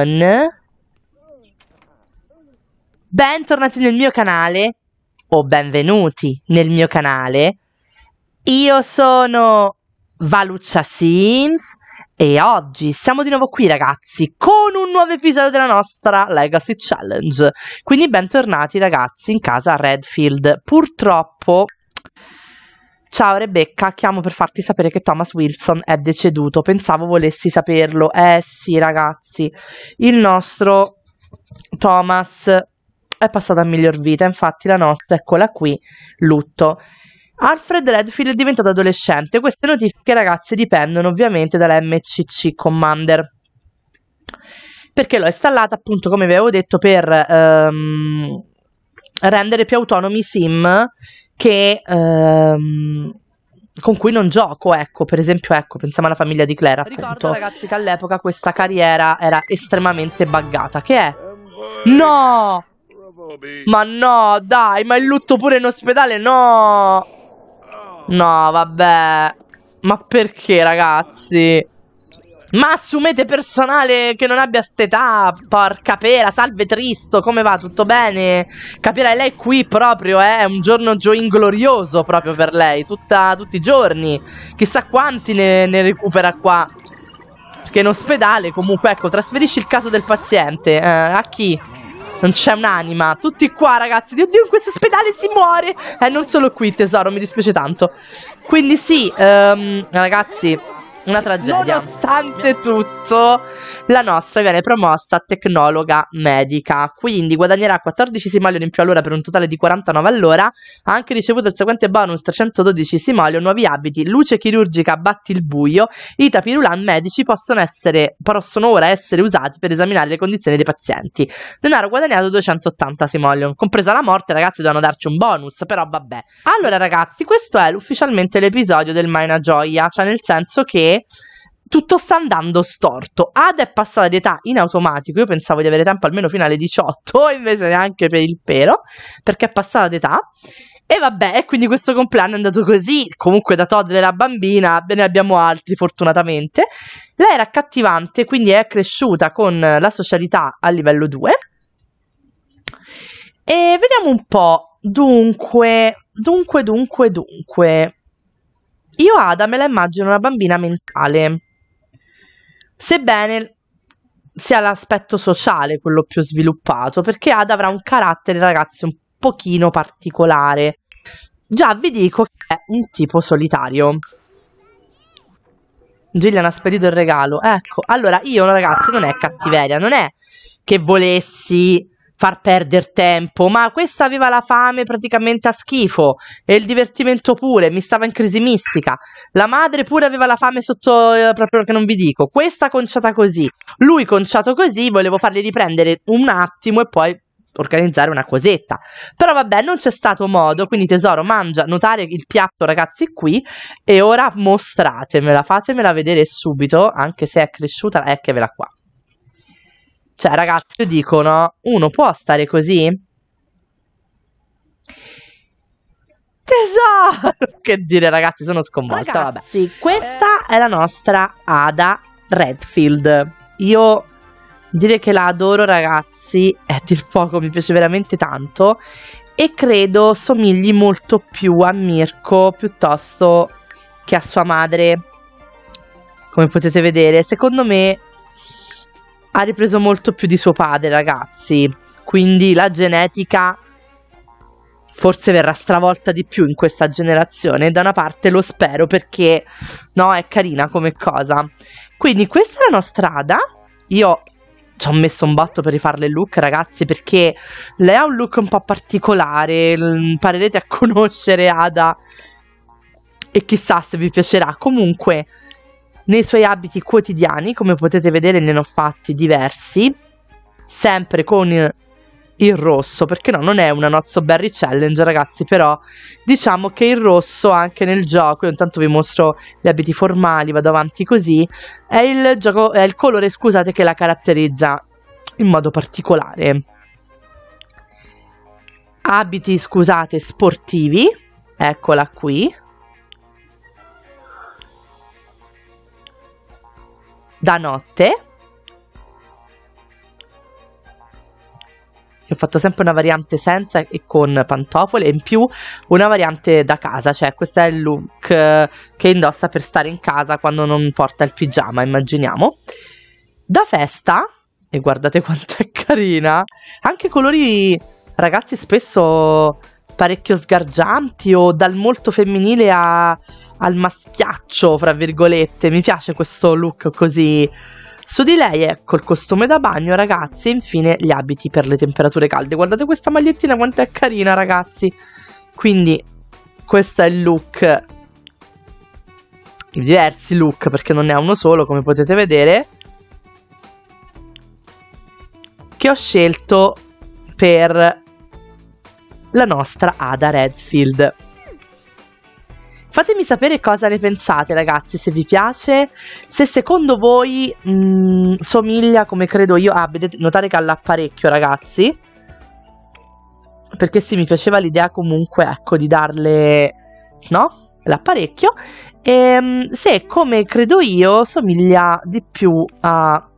con... Bentornati nel mio canale o benvenuti nel mio canale. Io sono Valuccia Sims e oggi siamo di nuovo qui ragazzi con un nuovo episodio della nostra Legacy Challenge. Quindi bentornati ragazzi in casa Redfield. Purtroppo Ciao Rebecca, chiamo per farti sapere che Thomas Wilson è deceduto. Pensavo volessi saperlo. Eh sì, ragazzi, il nostro Thomas è passato a miglior vita. Infatti, la nostra, eccola qui, lutto. Alfred Redfield è diventato adolescente. Queste notifiche, ragazzi, dipendono ovviamente dalla MCC Commander. Perché l'ho installata, appunto, come vi avevo detto, per ehm, rendere più autonomi i sim che, ehm, con cui non gioco, ecco, per esempio, ecco, pensiamo alla famiglia di Claire, appunto. Ricordo ragazzi che all'epoca questa carriera era estremamente buggata, che è... No! Ma no, dai, ma il lutto pure in ospedale, no! No, vabbè. Ma perché, ragazzi? Ma assumete personale che non abbia st'età, porca pera, salve Tristo, come va? Tutto bene? Capirai, lei qui proprio eh, è un giorno inglorioso proprio per lei, tutta, tutti i giorni. Chissà quanti ne, ne recupera qua. Che in ospedale, comunque, ecco, trasferisci il caso del paziente. Eh, a chi? Non c'è un'anima. Tutti qua, ragazzi. Dio, in questo ospedale si muore. Eh, non solo qui, tesoro, mi dispiace tanto. Quindi sì, um, ragazzi, una tragedia. Nonostante tutto, la nostra viene promossa tecnologa medica, quindi guadagnerà 14 simalion in più all'ora per un totale di 49 all'ora, ha anche ricevuto il seguente bonus 312 simalion, nuovi abiti, luce chirurgica, batti il buio, i tapirulan medici possono, essere, possono ora essere usati per esaminare le condizioni dei pazienti. Denaro guadagnato 280 simolion, compresa la morte ragazzi dovevano darci un bonus, però vabbè. Allora ragazzi, questo è ufficialmente l'episodio del Maina Gioia, cioè nel senso che tutto sta andando storto. Ada è passata di età in automatico, io pensavo di avere tempo almeno fino alle 18, invece neanche per il pero, perché è passata di età. E vabbè, quindi questo compleanno è andato così, comunque da toddler a bambina, ve ne abbiamo altri fortunatamente. Lei era accattivante, quindi è cresciuta con la socialità a livello 2. E vediamo un po', dunque, dunque, dunque, dunque. Io Ada me la immagino una bambina mentale sebbene sia l'aspetto sociale quello più sviluppato, perché Ada avrà un carattere, ragazzi, un pochino particolare. Già vi dico che è un tipo solitario. Gillian ha spedito il regalo. Ecco, allora io, ragazzi, non è cattiveria, non è che volessi far perdere tempo, ma questa aveva la fame praticamente a schifo e il divertimento pure, mi stava in crisi mistica. La madre pure aveva la fame sotto eh, proprio che non vi dico. Questa conciata così, lui conciato così, volevo farli riprendere un attimo e poi organizzare una cosetta. Però vabbè, non c'è stato modo, quindi tesoro, mangia, notare il piatto ragazzi qui e ora mostratemela, fatemela vedere subito, anche se è cresciuta, eccola qua. Cioè, ragazzi, io dico, no? Uno può stare così? Tesoro! Che dire, ragazzi, sono sconvolta. Ragazzi, vabbè. questa eh. è la nostra Ada Redfield. Io dire che la adoro, ragazzi, è dir poco, mi piace veramente tanto. E credo somigli molto più a Mirko piuttosto che a sua madre. Come potete vedere, secondo me ha ripreso molto più di suo padre, ragazzi. Quindi la genetica forse verrà stravolta di più in questa generazione. Da una parte lo spero perché no, è carina come cosa. Quindi questa è la nostra Ada. Io ci ho messo un botto per rifarle il look, ragazzi, perché lei ha un look un po' particolare. Imparerete a conoscere Ada. E chissà se vi piacerà. Comunque, nei suoi abiti quotidiani, come potete vedere ne ho fatti diversi, sempre con il rosso, perché no, non è una Not So Berry Challenge ragazzi, però diciamo che il rosso anche nel gioco, io intanto vi mostro gli abiti formali, vado avanti così, è il, gioco, è il colore, scusate, che la caratterizza in modo particolare. Abiti, scusate, sportivi, eccola qui, da notte. Ho fatto sempre una variante senza e con pantofole e in più una variante da casa, cioè questo è il look che indossa per stare in casa quando non porta il pigiama, immaginiamo. Da festa, e guardate quanto è carina, anche colori ragazzi spesso parecchio sgargianti o dal molto femminile a al maschiaccio, fra virgolette. Mi piace questo look così. Su di lei ecco il costume da bagno, ragazzi, e infine gli abiti per le temperature calde. Guardate questa magliettina quanto è carina, ragazzi. Quindi questo è il look i diversi look perché non ne ha uno solo come potete vedere che ho scelto per la nostra Ada Redfield Fatemi sapere cosa ne pensate, ragazzi, se vi piace, se secondo voi mh, mm, somiglia come credo io. Ah, vedete, notate che ha l'apparecchio, ragazzi. Perché sì, mi piaceva l'idea comunque, ecco, di darle, no? L'apparecchio. E ehm, se, come credo io, somiglia di più a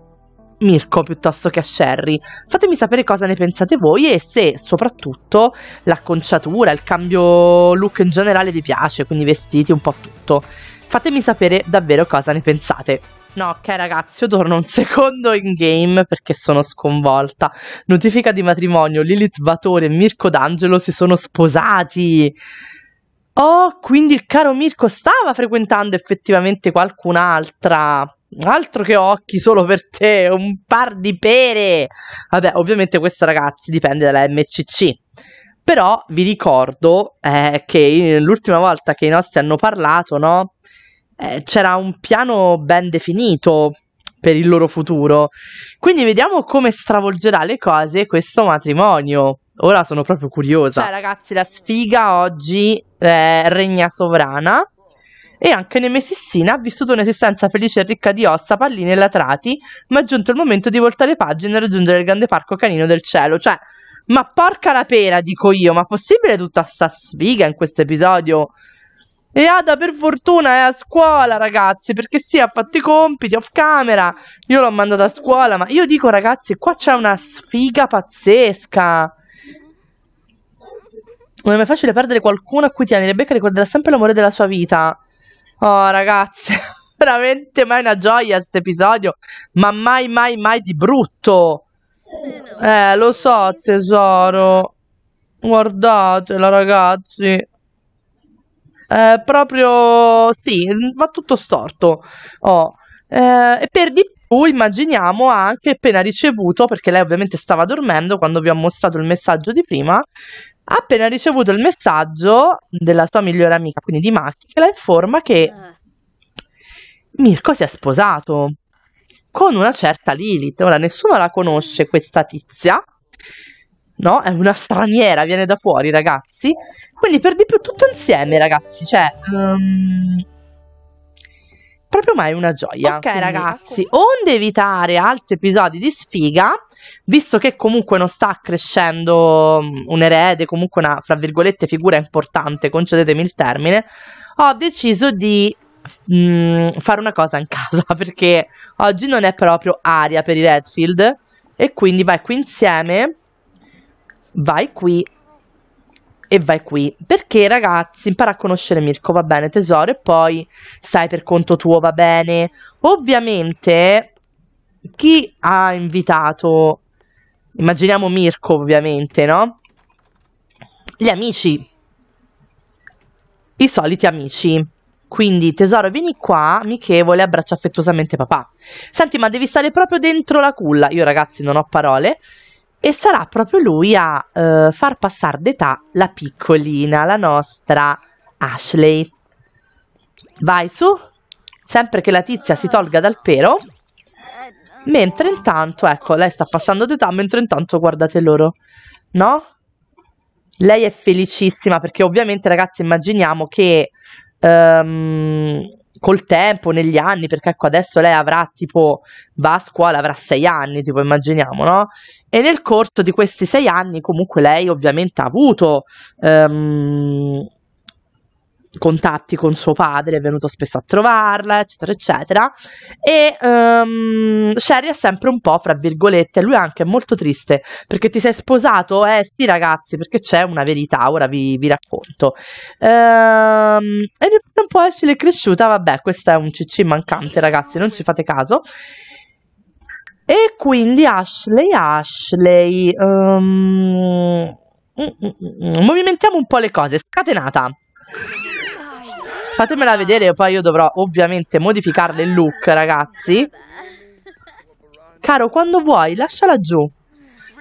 Mirko piuttosto che a Sherry. Fatemi sapere cosa ne pensate voi e se soprattutto l'acconciatura, il cambio look in generale vi piace, quindi vestiti, un po' tutto. Fatemi sapere davvero cosa ne pensate. No, ok ragazzi, io torno un secondo in game perché sono sconvolta. Notifica di matrimonio, Lilith Vatore e Mirko D'Angelo si sono sposati. Oh, quindi il caro Mirko stava frequentando effettivamente qualcun'altra. Altro che occhi solo per te, un par di pere. Vabbè, ovviamente questo ragazzi dipende dalla MCC. Però vi ricordo eh, che l'ultima volta che i nostri hanno parlato, no? Eh, c'era un piano ben definito per il loro futuro. Quindi vediamo come stravolgerà le cose questo matrimonio. Ora sono proprio curiosa. Cioè, ragazzi, la sfiga oggi eh, regna sovrana. E anche Nemesissina ha vissuto un'esistenza felice e ricca di ossa, palline e latrati, ma è giunto il momento di voltare pagina e raggiungere il grande parco canino del cielo. Cioè, ma porca la pera, dico io, ma possibile tutta sta sfiga in questo episodio? E Ada per fortuna è a scuola, ragazzi, perché sì, ha fatto i compiti off camera. Io l'ho mandata a scuola, ma io dico, ragazzi, qua c'è una sfiga pazzesca. Non è mai facile perdere qualcuno a cui tieni. Rebecca ricorderà sempre l'amore della sua vita. Oh, ragazze, veramente mai una gioia questo episodio, ma mai, mai, mai di brutto. Eh, lo so, tesoro. Guardatela, ragazzi. Eh, proprio sì, va tutto storto. Oh. Eh, e per di più immaginiamo anche appena ricevuto, perché lei ovviamente stava dormendo quando vi ho mostrato il messaggio di prima, ha appena ricevuto il messaggio della sua migliore amica, quindi di Maki, che la informa che eh. Mirko si è sposato con una certa Lilith. Ora nessuno la conosce questa tizia, no? È una straniera, viene da fuori, ragazzi. Quindi per di più tutto insieme, ragazzi, cioè um, proprio mai una gioia. Ok, Quindi, ragazzi, onde evitare altri episodi di sfiga, visto che comunque non sta crescendo mm, un erede, comunque una, fra virgolette, figura importante, concedetemi il termine, ho deciso di mh, mm, fare una cosa in casa, perché oggi non è proprio aria per i Redfield, e quindi vai qui insieme, vai qui e vai qui. Perché ragazzi, impara a conoscere Mirko, va bene tesoro, e poi stai per conto tuo, va bene. Ovviamente chi ha invitato, immaginiamo Mirko ovviamente, no? Gli amici, i soliti amici. Quindi tesoro vieni qua, amichevole, abbraccia affettuosamente papà. Senti ma devi stare proprio dentro la culla, io ragazzi non ho parole, e sarà proprio lui a eh, far passare d'età la piccolina, la nostra Ashley. Vai su, sempre che la tizia si tolga dal pero, Mentre intanto, ecco, lei sta passando d'età, mentre intanto guardate loro, no? Lei è felicissima perché ovviamente ragazzi immaginiamo che um, col tempo, negli anni, perché ecco adesso lei avrà tipo, va a scuola, avrà sei anni, tipo immaginiamo, no? E nel corso di questi sei anni comunque lei ovviamente ha avuto... Um, contatti con suo padre, è venuto spesso a trovarla, eccetera, eccetera. E um, Sherry è sempre un po', fra virgolette, lui anche è molto triste perché ti sei sposato, eh sì ragazzi, perché c'è una verità, ora vi, vi racconto. Um, e nel frattempo Ashley è cresciuta, vabbè, questo è un cc mancante ragazzi, non ci fate caso. E quindi Ashley, Ashley, um, movimentiamo un po' le cose, scatenata. Fatemela vedere, poi io dovrò ovviamente modificarle il look, ragazzi. Caro, quando vuoi, lasciala giù.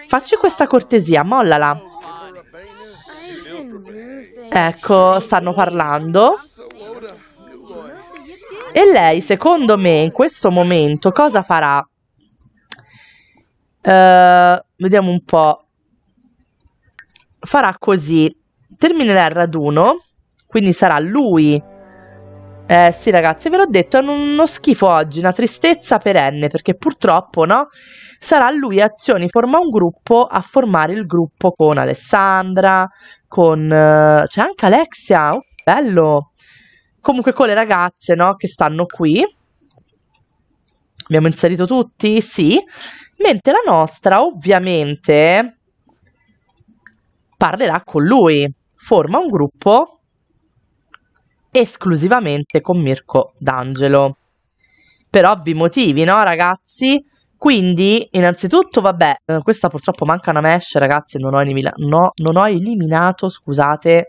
Facci questa cortesia, mollala. Ecco, stanno parlando. E lei, secondo me, in questo momento, cosa farà? Uh, vediamo un po'. Farà così. Terminerà il raduno, quindi sarà lui eh, sì, ragazzi, ve l'ho detto, è uno schifo oggi, una tristezza perenne, perché purtroppo, no? Sarà lui Azioni forma un gruppo a formare il gruppo con Alessandra, con... Eh, c'è anche Alexia, oh, bello! Comunque con le ragazze, no? Che stanno qui. Abbiamo inserito tutti? Sì. Mentre la nostra, ovviamente, parlerà con lui. Forma un gruppo esclusivamente con Mirko D'Angelo. Per ovvi motivi, no ragazzi? Quindi, innanzitutto, vabbè, eh, questa purtroppo manca una mesh, ragazzi, non ho, elimina- no, non ho eliminato, scusate,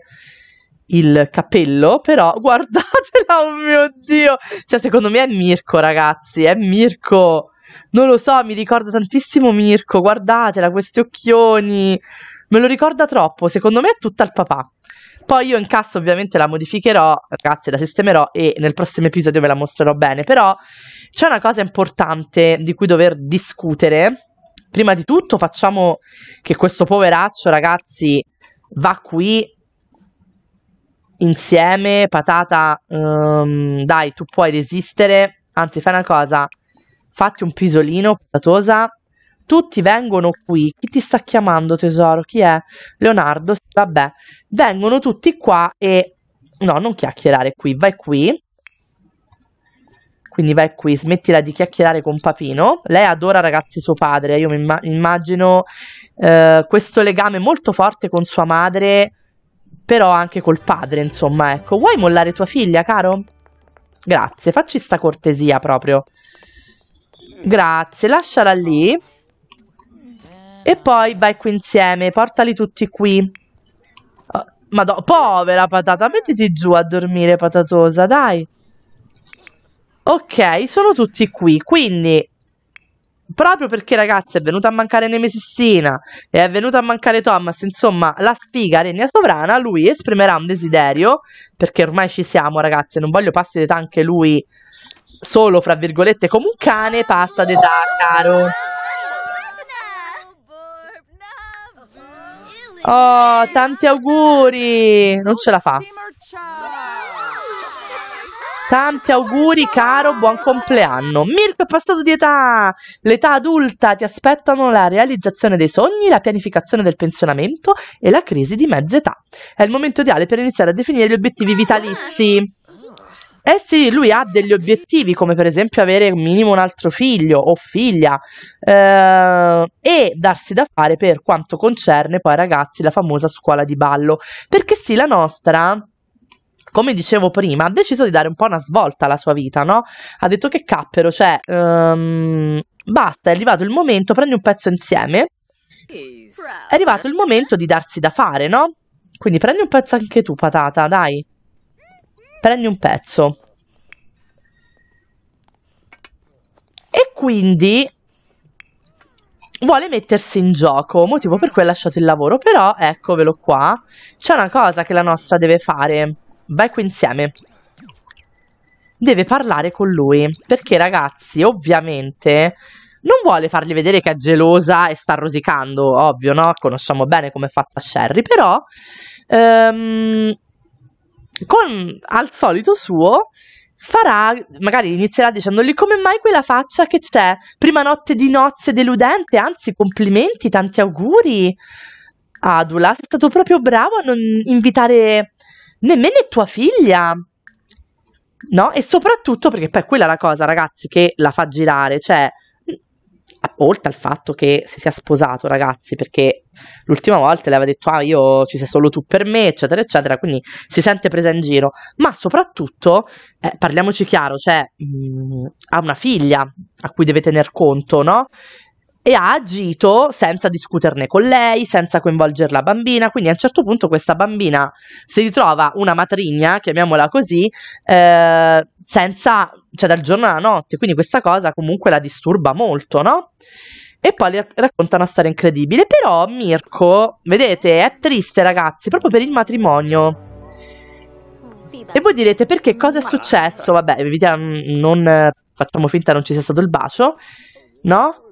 il capello, però guardatela, oh mio Dio! Cioè, secondo me è Mirko, ragazzi, è Mirko! Non lo so, mi ricorda tantissimo Mirko, guardatela, questi occhioni! Me lo ricorda troppo, secondo me è tutta il papà. Poi io in cassa ovviamente la modificherò, ragazzi, la sistemerò e nel prossimo episodio ve la mostrerò bene, però c'è una cosa importante di cui dover discutere. Prima di tutto facciamo che questo poveraccio, ragazzi, va qui insieme, patata, um, dai, tu puoi resistere, anzi fai una cosa, fatti un pisolino, patatosa, tutti vengono qui. Chi ti sta chiamando, tesoro? Chi è? Leonardo? Vabbè, vengono tutti qua e. No, non chiacchierare qui, vai qui. Quindi vai qui, smettila di chiacchierare con Papino. Lei adora ragazzi suo padre. Io mi immagino eh, questo legame molto forte con sua madre, però anche col padre, insomma. Ecco, vuoi mollare tua figlia, caro? Grazie, facci sta cortesia proprio. Grazie, lasciala lì. E poi vai qui insieme, portali tutti qui. Oh, povera patata, mettiti giù a dormire patatosa, dai. Ok, sono tutti qui, quindi proprio perché ragazzi è venuta a mancare Nemesissina e è venuta a mancare Thomas, insomma la sfiga regna sovrana, lui esprimerà un desiderio, perché ormai ci siamo ragazzi, non voglio passare d'età anche lui solo fra virgolette come un cane passa d'età caro. Oh, tanti auguri! Non ce la fa. Tanti auguri, caro, buon compleanno. Mirko è passato di età. L'età adulta ti aspettano la realizzazione dei sogni, la pianificazione del pensionamento e la crisi di mezza età. È il momento ideale per iniziare a definire gli obiettivi vitalizi. Eh sì, lui ha degli obiettivi, come per esempio avere minimo un altro figlio o figlia eh, e darsi da fare per quanto concerne poi ragazzi la famosa scuola di ballo. Perché sì, la nostra come dicevo prima, ha deciso di dare un po' una svolta alla sua vita, no? Ha detto che cappero, cioè, um, basta, è arrivato il momento, prendi un pezzo insieme. È arrivato il momento di darsi da fare, no? Quindi prendi un pezzo anche tu, patata, dai prendi un pezzo. E quindi vuole mettersi in gioco, motivo per cui ha lasciato il lavoro, però eccovelo qua, c'è una cosa che la nostra deve fare, vai qui insieme, deve parlare con lui, perché ragazzi ovviamente non vuole fargli vedere che è gelosa e sta rosicando, ovvio no, conosciamo bene come è fatta Sherry, però ehm, con al solito suo farà, magari inizierà dicendogli come mai quella faccia che c'è, prima notte di nozze deludente, anzi complimenti, tanti auguri. Adula, sei stato proprio bravo a non invitare nemmeno tua figlia. No? E soprattutto perché poi quella è la cosa, ragazzi, che la fa girare, cioè oltre al fatto che si sia sposato, ragazzi, perché l'ultima volta le aveva detto "Ah, io ci sei solo tu per me", eccetera, eccetera, quindi si sente presa in giro, ma soprattutto eh, parliamoci chiaro, cioè mh, mm, ha una figlia a cui deve tener conto, no? e ha agito senza discuterne con lei, senza coinvolgere la bambina, quindi a un certo punto questa bambina si ritrova una matrigna, chiamiamola così, eh, senza, cioè dal giorno alla notte, quindi questa cosa comunque la disturba molto, no? E poi le racconta una storia incredibile, però Mirko, vedete, è triste ragazzi, proprio per il matrimonio. E voi direte perché cosa è successo? Vabbè, mm, non eh, facciamo finta non ci sia stato il bacio, no?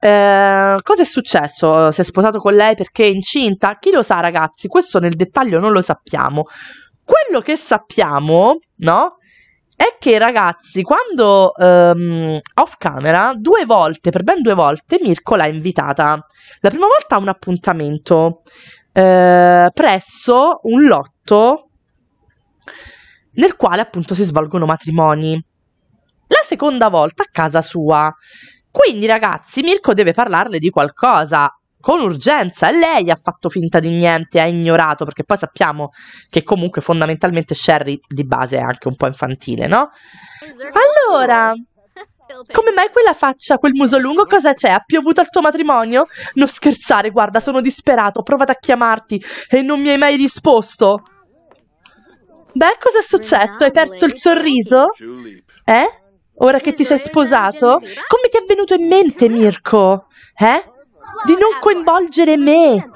Eh, cosa è successo? Si è sposato con lei perché è incinta? Chi lo sa, ragazzi? Questo nel dettaglio non lo sappiamo. Quello che sappiamo, no? È che ragazzi, quando ehm, off camera, due volte, per ben due volte, Mirko l'ha invitata. La prima volta a un appuntamento eh, presso un lotto nel quale appunto si svolgono matrimoni. La seconda volta a casa sua. Quindi ragazzi, Mirko deve parlarle di qualcosa con urgenza e lei ha fatto finta di niente, ha ignorato, perché poi sappiamo che comunque fondamentalmente Sherry di base è anche un po' infantile, no? Allora, come mai quella faccia, quel muso lungo, cosa c'è? Ha piovuto al tuo matrimonio? Non scherzare, guarda, sono disperato, ho provato a chiamarti e non mi hai mai risposto. Beh, cosa è successo? Hai perso il sorriso? Eh? Ora che ti sei sposato? Eh? Come ti è venuto in mente, Mirko? Eh? Di non coinvolgere me!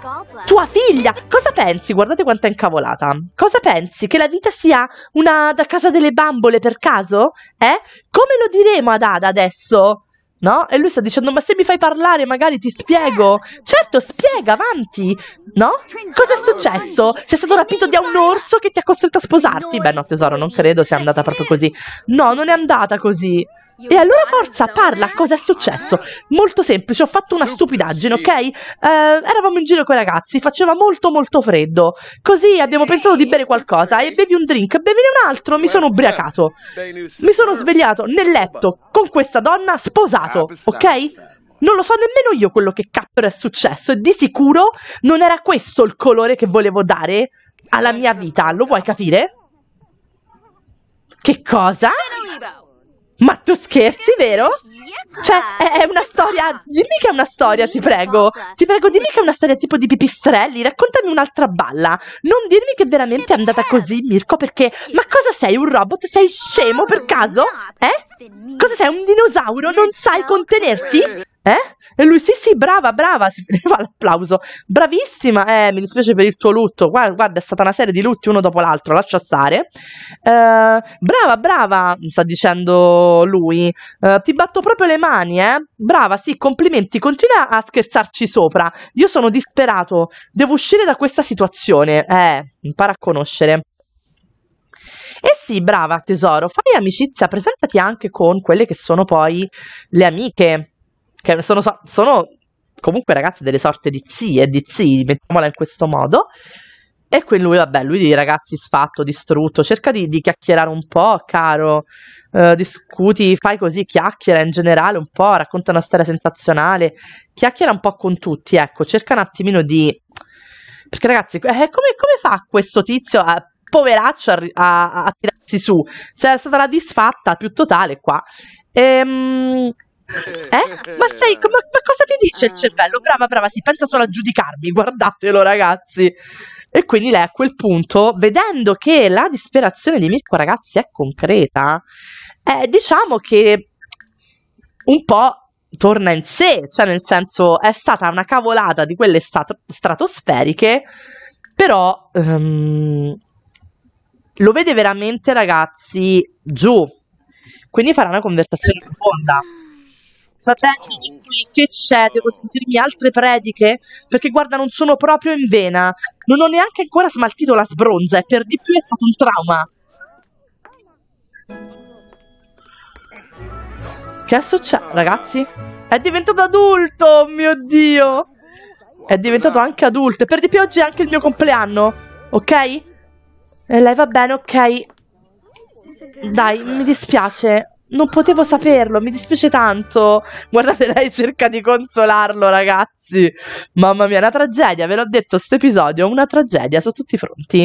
Tua figlia! Cosa pensi? Guardate quanto è incavolata. Cosa pensi? Che la vita sia una da casa delle bambole per caso? Eh? Come lo diremo ad Ada adesso? No? E lui sta dicendo, ma se mi fai parlare magari ti spiego. Certo, spiega, avanti. No? Cosa è successo? Sei stato rapito da un orso che ti ha costretto a sposarti? Beh no, tesoro, non credo sia andata proprio così. No, non è andata così. E allora forza, parla, cosa è successo? Molto semplice, ho fatto una stupidaggine, ok? Eh, eravamo in giro con i ragazzi, faceva molto molto freddo. Così abbiamo pensato di bere qualcosa e bevi un drink, bevi un altro, mi sono ubriacato. Mi sono svegliato nel letto con questa donna sposato, ok? Non lo so nemmeno io quello che cappero è successo e di sicuro non era questo il colore che volevo dare alla mia vita, lo vuoi capire? Che cosa? Tu scherzi, vero? Cioè, è, è una storia. Dimmi che è una storia, ti prego. Ti prego, dimmi che è una storia tipo di pipistrelli. Raccontami un'altra balla. Non dirmi che veramente è andata così, Mirko, perché. Ma cosa sei? Un robot? Sei scemo per caso? Eh? Cosa sei? Un dinosauro? Non sai contenerti? Eh? E lui sì sì brava brava si prendeva l'applauso bravissima eh mi dispiace per il tuo lutto guarda, guarda è stata una serie di lutti uno dopo l'altro lascia stare eh, brava brava sta dicendo lui eh, ti batto proprio le mani eh brava sì complimenti continua a scherzarci sopra io sono disperato devo uscire da questa situazione eh impara a conoscere e eh sì, brava tesoro, fai amicizia, presentati anche con quelle che sono poi le amiche, che sono, sono comunque ragazze delle sorte di zie, e di zii, mettiamola in questo modo. E qui lui, vabbè, lui di ragazzi sfatto, distrutto, cerca di, di chiacchierare un po', caro, eh, discuti, fai così, chiacchiera in generale un po', racconta una storia sensazionale, chiacchiera un po' con tutti, ecco, cerca un attimino di... Perché ragazzi, eh, come, come, fa questo tizio a poveraccio a, a, a tirarsi su. Cioè, è stata la disfatta più totale qua. Ehm. Eh? Ma, sei, ma, ma cosa ti dice il cervello? Brava, brava, si pensa solo a giudicarmi, guardatelo ragazzi. E quindi lei a quel punto, vedendo che la disperazione di Mirko ragazzi è concreta, eh, diciamo che un po' torna in sé, cioè nel senso è stata una cavolata di quelle stat- stratosferiche, però um, lo vede veramente, ragazzi, giù. Quindi farà una conversazione profonda. Fratelli, qui, che c'è? Devo sentirmi altre prediche? Perché guarda, non sono proprio in vena. Non ho neanche ancora smaltito la sbronza e per di più è stato un trauma. Che è successo, ragazzi? È diventato adulto, oh mio Dio! È diventato anche adulto. E per di più oggi è anche il mio compleanno, ok? E lei va bene, ok. Dai, mi dispiace. Non potevo saperlo, mi dispiace tanto. Guardate, lei cerca di consolarlo, ragazzi. Mamma mia, è una tragedia, ve l'ho detto, questo episodio è una tragedia su tutti i fronti.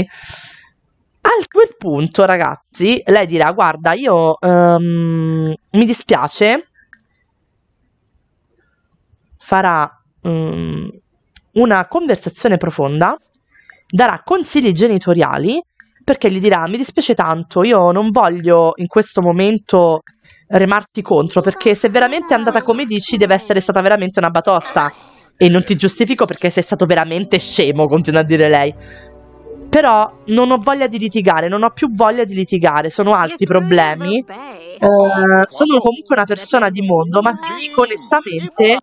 A quel punto, ragazzi, lei dirà: Guarda, io um, mi dispiace. Farà um, una conversazione profonda, darà consigli genitoriali perché gli dirà mi dispiace tanto, io non voglio in questo momento remarti contro, perché se veramente è andata come dici deve essere stata veramente una batosta. E non ti giustifico perché sei stato veramente scemo, continua a dire lei. Però non ho voglia di litigare, non ho più voglia di litigare, sono altri problemi. Eh, sono comunque una persona di mondo, ma ti dico onestamente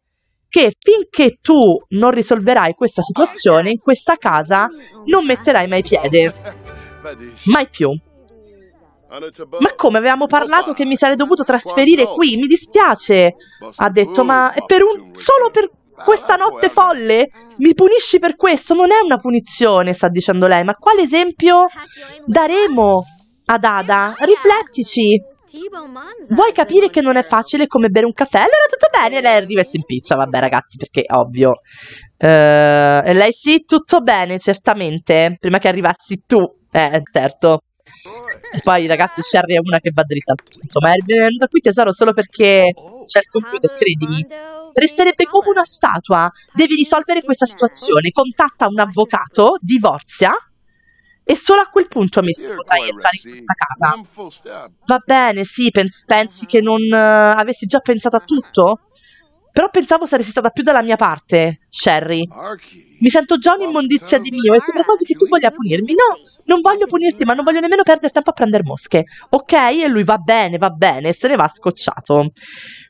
che finché tu non risolverai questa situazione, in questa casa non metterai mai piede. Mai più. Ah, ma come avevamo parlato che mi sarei dovuto trasferire qui? Mi dispiace, ha detto, ma per un... solo per questa notte folle? Mi punisci per questo? Non è una punizione, sta dicendo lei, ma quale esempio daremo ad Ada? Riflettici. Vuoi capire che non è facile come bere un caffè? Allora tutto bene, lei arriva e si impiccia, vabbè ragazzi, perché ovvio. Uh, e lei sì, tutto bene, certamente. Prima che arrivassi tu, eh, certo. E poi ragazzi, Sherry è una che va dritta al punto. Ma è venuta qui tesoro solo perché c'è il computer, credimi. Resterebbe come una statua. Devi risolvere questa situazione. Contatta un avvocato, divorzia. E solo a quel punto mi potrai entrare in questa casa. Va bene, sì, pensi che non uh, avessi già pensato a tutto? Però pensavo saresti stata più dalla mia parte, Sherry. Mi sento già un'immondizia di mio e sembra quasi che tu voglia punirmi. No, non voglio punirti, ma non voglio nemmeno perdere tempo a prendere mosche. Ok? E lui va bene, va bene, se ne va scocciato.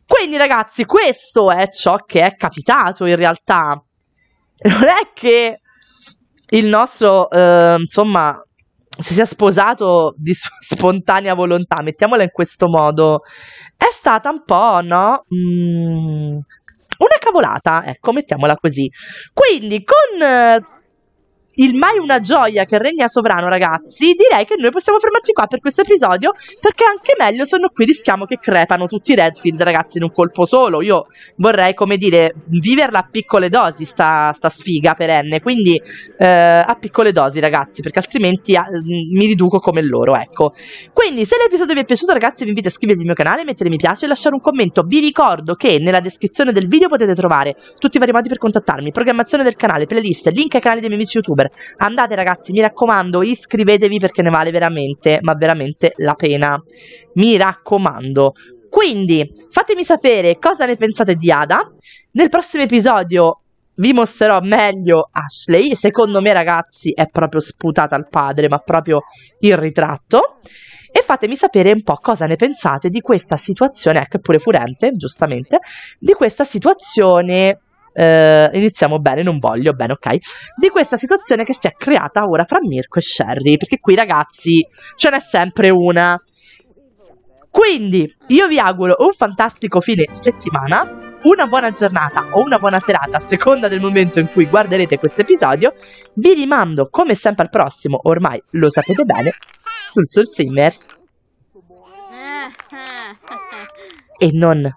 Quindi ragazzi, questo è ciò che è capitato in realtà. Non è che il nostro, eh, insomma, si sia sposato di spontanea volontà, mettiamola in questo modo, è stata un po', no? Mm, una cavolata, ecco, mettiamola così. Quindi con eh, il mai una gioia che regna sovrano, ragazzi, direi che noi possiamo fermarci qua per questo episodio, perché anche meglio sono qui rischiamo che crepano tutti i Redfield, ragazzi, in un colpo solo. Io vorrei, come dire, viverla a piccole dosi sta, sta sfiga perenne, quindi eh, a piccole dosi, ragazzi, perché altrimenti a, ah, mm, mi riduco come loro, ecco. Quindi, se l'episodio vi è piaciuto, ragazzi, vi invito a iscrivervi al mio canale, mettere mi piace e lasciare un commento. Vi ricordo che nella descrizione del video potete trovare tutti i vari modi per contattarmi, programmazione del canale, playlist, link ai canali dei miei amici youtuber, Andate ragazzi, mi raccomando, iscrivetevi perché ne vale veramente, ma veramente la pena. Mi raccomando. Quindi, fatemi sapere cosa ne pensate di Ada. Nel prossimo episodio vi mostrerò meglio Ashley. Secondo me, ragazzi, è proprio sputata al padre, ma proprio il ritratto. E fatemi sapere un po' cosa ne pensate di questa situazione, ecco, pure furente, giustamente, di questa situazione eh, iniziamo bene, non voglio, bene, ok, di questa situazione che si è creata ora fra Mirko e Sherry, perché qui ragazzi ce n'è sempre una. Quindi io vi auguro un fantastico fine settimana una buona giornata o una buona serata a seconda del momento in cui guarderete questo episodio. Vi rimando come sempre al prossimo, ormai lo sapete bene, sul Soul Simmers. Eh, eh. E non.